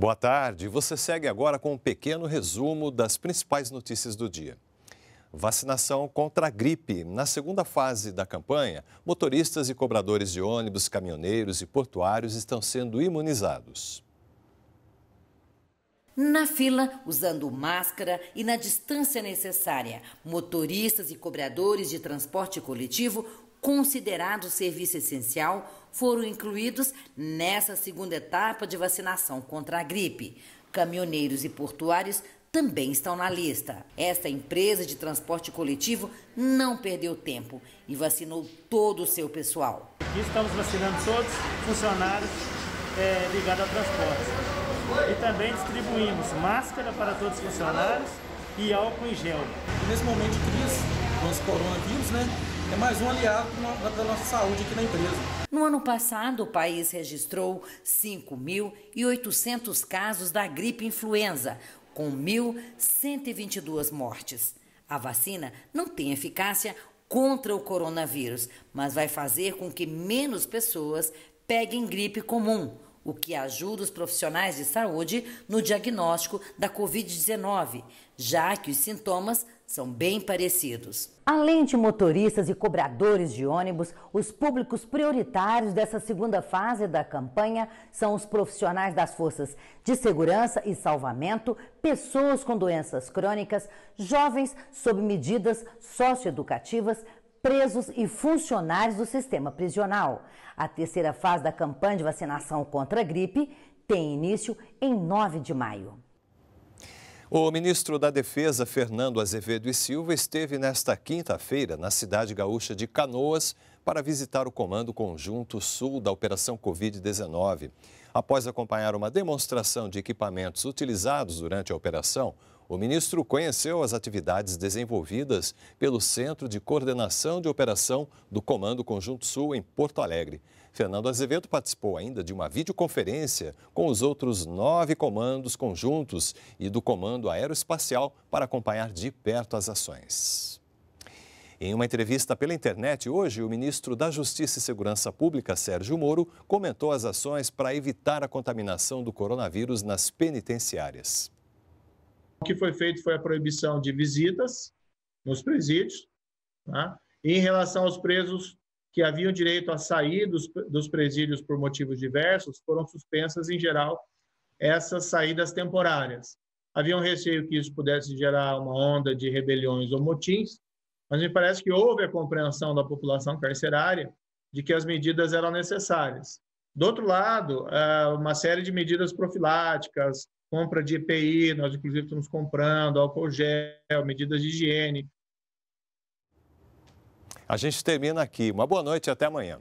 Boa tarde. Você segue agora com um pequeno resumo das principais notícias do dia. Vacinação contra a gripe. Na segunda fase da campanha, motoristas e cobradores de ônibus, caminhoneiros e portuários estão sendo imunizados. Na fila, usando máscara e na distância necessária, motoristas e cobradores de transporte coletivo considerados serviço essencial foram incluídos nessa segunda etapa de vacinação contra a gripe. Caminhoneiros e portuários também estão na lista. Esta empresa de transporte coletivo não perdeu tempo e vacinou todo o seu pessoal. Aqui estamos vacinando todos funcionários é, ligados ao transporte e também distribuímos máscara para todos os funcionários e álcool em gel. Nesse momento de crise, nosso coronavírus, né? É mais um aliado da nossa saúde aqui na empresa. No ano passado, o país registrou 5.800 casos da gripe influenza, com 1.122 mortes. A vacina não tem eficácia contra o coronavírus, mas vai fazer com que menos pessoas peguem gripe comum o que ajuda os profissionais de saúde no diagnóstico da Covid-19, já que os sintomas são bem parecidos. Além de motoristas e cobradores de ônibus, os públicos prioritários dessa segunda fase da campanha são os profissionais das forças de segurança e salvamento, pessoas com doenças crônicas, jovens sob medidas socioeducativas, presos e funcionários do sistema prisional. A terceira fase da campanha de vacinação contra a gripe tem início em 9 de maio. O ministro da Defesa, Fernando Azevedo e Silva, esteve nesta quinta-feira na cidade gaúcha de Canoas para visitar o Comando Conjunto Sul da Operação Covid-19. Após acompanhar uma demonstração de equipamentos utilizados durante a operação, o ministro conheceu as atividades desenvolvidas pelo Centro de Coordenação de Operação do Comando Conjunto Sul em Porto Alegre. Fernando Azevedo participou ainda de uma videoconferência com os outros nove comandos conjuntos e do Comando Aeroespacial para acompanhar de perto as ações. Em uma entrevista pela internet hoje, o ministro da Justiça e Segurança Pública, Sérgio Moro, comentou as ações para evitar a contaminação do coronavírus nas penitenciárias. O que foi feito foi a proibição de visitas nos presídios. Tá? Em relação aos presos que haviam direito a sair dos, dos presídios por motivos diversos, foram suspensas, em geral, essas saídas temporárias. Havia um receio que isso pudesse gerar uma onda de rebeliões ou motins, mas me parece que houve a compreensão da população carcerária de que as medidas eram necessárias. Do outro lado, eh, uma série de medidas profiláticas, compra de EPI, nós inclusive estamos comprando álcool gel, medidas de higiene. A gente termina aqui. Uma boa noite e até amanhã.